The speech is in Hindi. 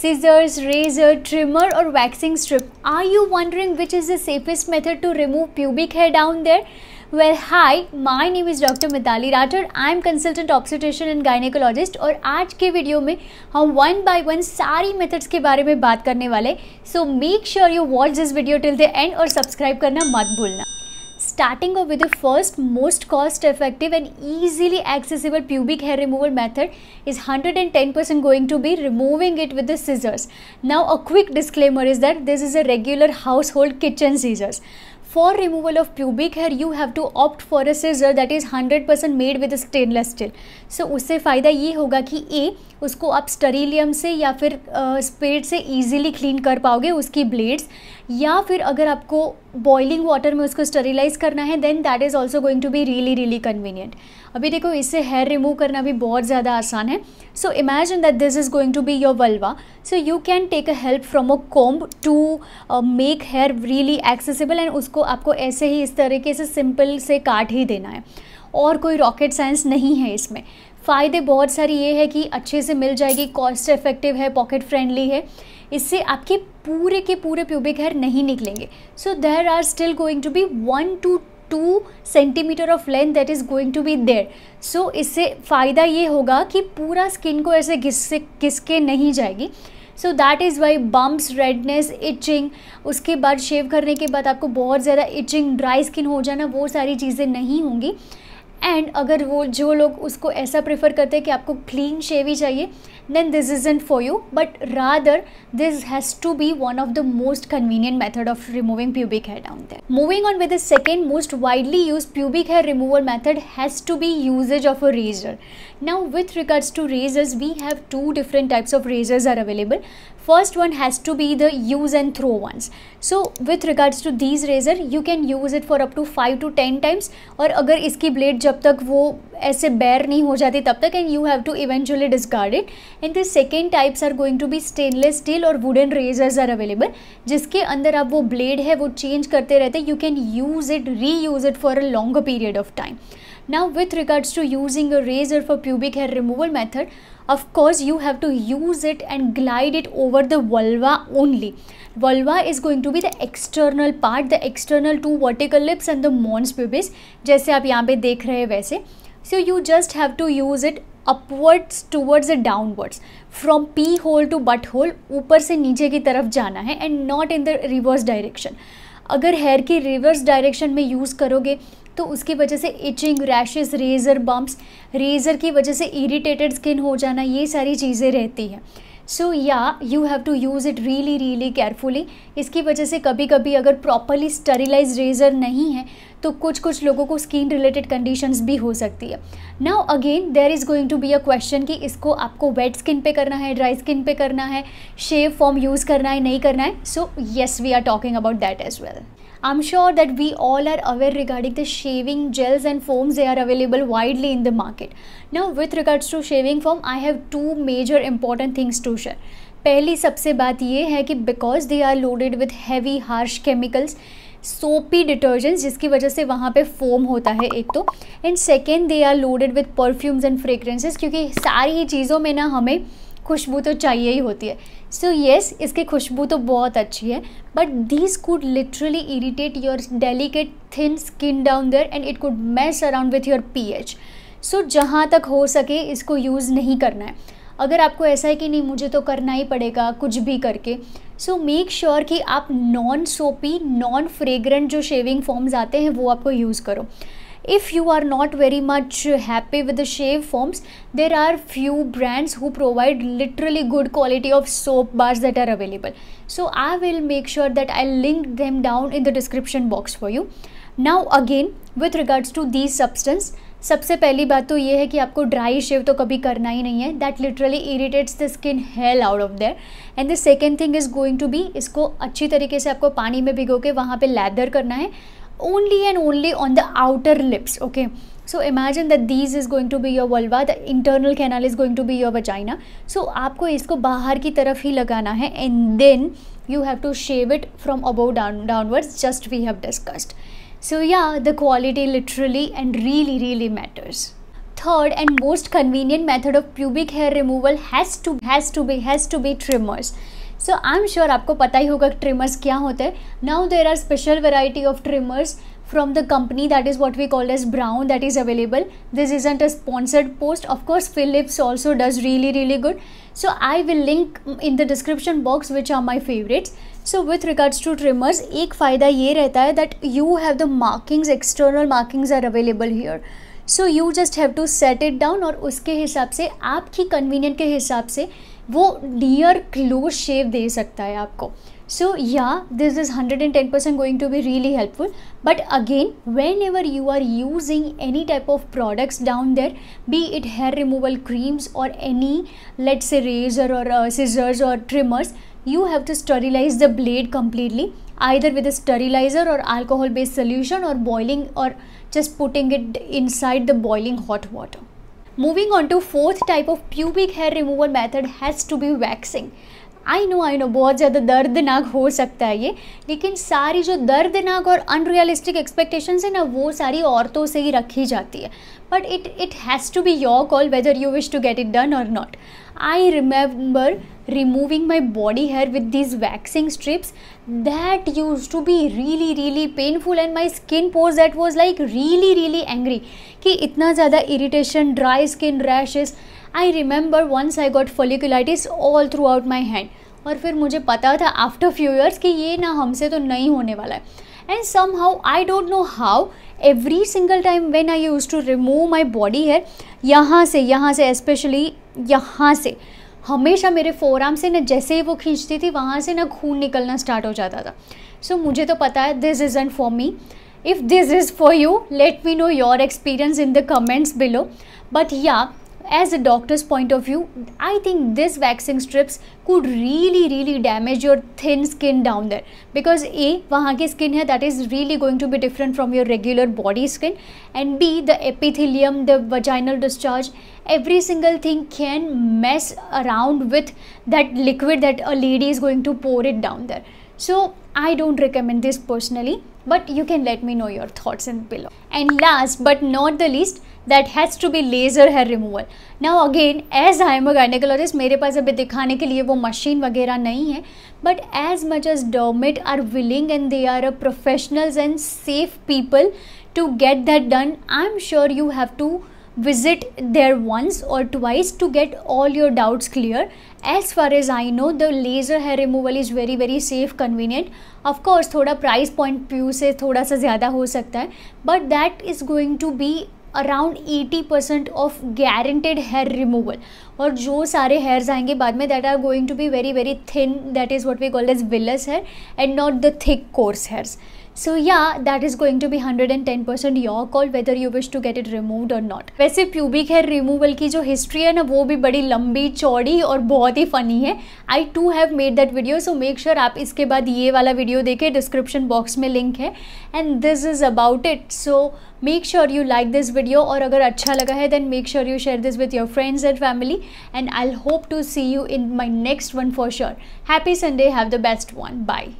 scissors, razor, trimmer or waxing strip. Are you wondering which is the safest method to remove pubic hair down there? Well, hi, my name is Dr. Mitali Rathod. I am consultant obstetrician and gynecologist और आज के वीडियो में हम वन बाय वन सारी मेथड्स के बारे में बात करने वाले so make sure you watch this video till the end और सब्सक्राइब करना मत भूलना starting off with the first most cost effective and easily accessible pubic hair removal method is 110% going to be removing it with the scissors. Now a quick disclaimer is that this is a regular household kitchen scissors. For removal of pubic hair you have to opt for a scissor that is 100% made with a stainless steel. So usse fayda ye hoga ki A उसको आप स्टरीलियम से या फिर स्पेड से ईजिली क्लीन कर पाओगे उसकी ब्लेड्स या फिर अगर आपको बॉइलिंग वाटर में उसको स्टरीलाइज करना है then that is also going to be really really convenient अभी देखो इससे हेयर रिमूव करना भी बहुत ज़्यादा आसान है so imagine that this is going to be your vulva so you can take a help from a comb to make hair really accessible and उसको आपको ऐसे ही इस तरीके से सिंपल से काट ही देना है और कोई रॉकेट साइंस नहीं है इसमें फ़ायदे बहुत सारे ये है कि अच्छे से मिल जाएगी कॉस्ट इफ़ेक्टिव है पॉकेट फ्रेंडली है इससे आपके पूरे के पूरे प्यूबिक हेयर नहीं निकलेंगे so there are still going to be one two two centimetre of length that is going to be there so इससे फ़ायदा ये होगा कि पूरा स्किन को ऐसे घिससे घिसके नहीं जाएगी so that is why bumps redness itching उसके बाद शेव करने के बाद आपको बहुत ज़्यादा इचिंग ड्राई स्किन हो जाना वो सारी चीज़ें नहीं होंगी एंड अगर वो जो लोग उसको ऐसा प्रेफर करते हैं कि आपको क्लीन शेव ही चाहिए then this is in for you but rather this has to be one of the most convenient method of removing pubic hair down there moving on with second most widely use pubic hair removal method has to be usages of a razor now with regards to razors we have two different types of razors are available first one has to be the use and throw ones so with regards to these razor you can use it for up to 5 to 10 times or agar iski blade jab tak wo aise bare nahi ho jati tab tak and you have to eventually discard it and the second types are going to be stainless steel or wooden razors are available jiske andar aap wo blade hai wo change karte rehte you can use it reuse it for a longer period of time Now with regards to using a razor for pubic hair removal method, of course you have to use it and glide it over the vulva only. Vulva is going to be the external part, the external two vertical lips and the mons pubis जैसे आप यहाँ पे देख रहे हैं वैसे. So you just have to use it upwards towards and downwards from pee hole to butt hole ऊपर से नीचे की तरफ जाना है and not in the reverse direction अगर हेयर के रिवर्स डायरेक्शन में यूज़ करोगे तो उसकी वजह से itching rashes razor bumps razor की वजह से इरिटेटेड स्किन हो जाना ये सारी चीज़ें रहती हैं so yeah you have to use it really really carefully इसकी वजह से कभी कभी अगर प्रॉपरली स्टरिलाइज रेजर नहीं है तो कुछ कुछ लोगों को स्किन रिलेटेड कंडीशंस भी हो सकती है now again there is going to be a question कि इसको आपको वेट स्किन पे करना है ड्राई स्किन पे करना है शेव फॉर्म यूज़ करना है नहीं करना है so yes we are talking about that as well I'm sure that we all are aware regarding the shaving gels and foams they are available widely in the market. Now with regards to shaving foam I have two major important things to share. पहली सबसे बात ये है कि because they are loaded with heavy harsh chemicals soapy detergents जिसकी वजह से वहाँ पे फोम होता है एक तो and second they are loaded with perfumes and fragrances क्योंकि सारी चीज़ों में ना हमें खुशबू तो चाहिए ही होती है सो so, येस yes, इसकी खुशबू तो बहुत अच्छी है but this could literally irritate your delicate thin skin down there and it could mess around with your P H so जहाँ तक हो सके इसको यूज़ नहीं करना है अगर आपको ऐसा है कि नहीं मुझे तो करना ही पड़ेगा कुछ भी करके सो मेक श्योर कि आप नॉन सोपी नॉन फ्रेगरेंट जो शेविंग फॉर्म्स आते हैं वो आपको यूज़ करो if you are not very much happy with the shave foams there are few brands who provide literally good quality of soap bars that are available so i will make sure that i link them down in the description box for you now again with regards to these substance सबसे पहली बात तो ये है कि आपको ड्राई शेव तो कभी करना ही नहीं है that literally irritates the skin hell out of there and the second thing is going to be इसको अच्छी तरीके से आपको पानी में भिगो के वहाँ पे लैदर करना है only and only on the outer lips okay so imagine that these is going to be your vulva the internal canal is going to be your vagina so आपको इसको बाहर की तरफ ही लगाना है and then you have to shave it from above down downwards just we have discussed so yeah the quality literally and really really matters third and most convenient method of pubic hair removal has to has to be has to be trimmers so I am sure आपको पता ही होगा कि ट्रिमर्स क्या होते हैं now there are special variety of trimmers from the company that is what we call as Braun that is available this is ain't a sponsored post of course Philips also does really really good so I will link in the description box which are my favourites so with regards to trimmers एक फ़ायदा ये रहता है that you have the markings external markings are available here so you just have to set it down और उसके हिसाब से आपकी कन्वीनियंट के हिसाब से वो डियर क्लोज शेव दे सकता है आपको so yeah this is hundred and ten percent going to be really helpful but again whenever you are using any type of products down there be it hair removal creams or any let's a razor or scissors or trimmers you have to sterilise the blade completely either with a or alcohol based solution or boiling or just putting it inside the boiling hot water Moving on to fourth type of pubic hair removal method has to be waxing. I know I know बहुत ज़्यादा दर्दनाक हो सकता है ये लेकिन सारी जो दर्दनाक और अनरियलिस्टिक एक्सपेक्टेशंस है ना वो सारी औरतों से ही रखी जाती है but it it has to be your call whether you wish to get it done or not I remember removing my body hair with these waxing strips that use to be really really painful and my skin pores that was like really really angry कि इतना ज़्यादा irritation dry skin rashes I remember once I got folliculitis all throughout my hand और फिर मुझे पता था आफ्टर फ्यू ईयर्स कि ये ना हमसे तो नहीं होने वाला है and somehow I don't know how every single time when I use to remove my body है यहाँ से यहाँ से स्पेशली यहाँ से हमेशा मेरे फोर आर्म से ना जैसे ही वो खींचती थी वहाँ से ना खून निकलना स्टार्ट हो जाता था सो so, मुझे तो पता है this is end for me if this is for you let me know your experience in the comments below but yeah as a doctor's point of view, I think this waxing strips could really really damage your thin skin down there because A, वहाँ skin here that is really going to be different from your regular body skin and B, the epithelium, the vaginal discharge, every single thing can mess around with that liquid that a lady is going to pour it down there. So I don't recommend this personally but you can let me know your thoughts in below. And last but not the least, that has to be laser hair removal. Now again, as I am a gynecologist, मेरे पास अभी दिखाने के लिए वो मशीन वगैरह नहीं है but as much as Dermat are willing and they are a professionals and safe people to get that done, I'm sure you have to visit there once or twice to get all your doubts clear as far as i know the laser hair removal is very very safe convenient of course thoda price point view thoda sa zyada ho sakta hai but that is going to be around 80% of guaranteed hair removal और जो सारे हेयर्स आएंगे बाद में that are going to be very very thin that is what we call as vellus hair and not the thick coarse hairs so yeah that is going to be hundred and ten percent your call whether you wish to get it remove or not वैसे प्यूबिक हेयर रिमूवल की जो हिस्ट्री है ना वो भी बड़ी लंबी चौड़ी और बहुत ही फनी है I to have made that video so make sure आप इसके बाद ये वाला वीडियो देखें डिस्क्रिप्शन बॉक्स में लिंक है and this is about it so make sure you like this video और अगर अच्छा लगा है then make sure you share this with your friends and family and I'll hope to see you in my next one for sure. Happy Sunday. Have the best one. Bye.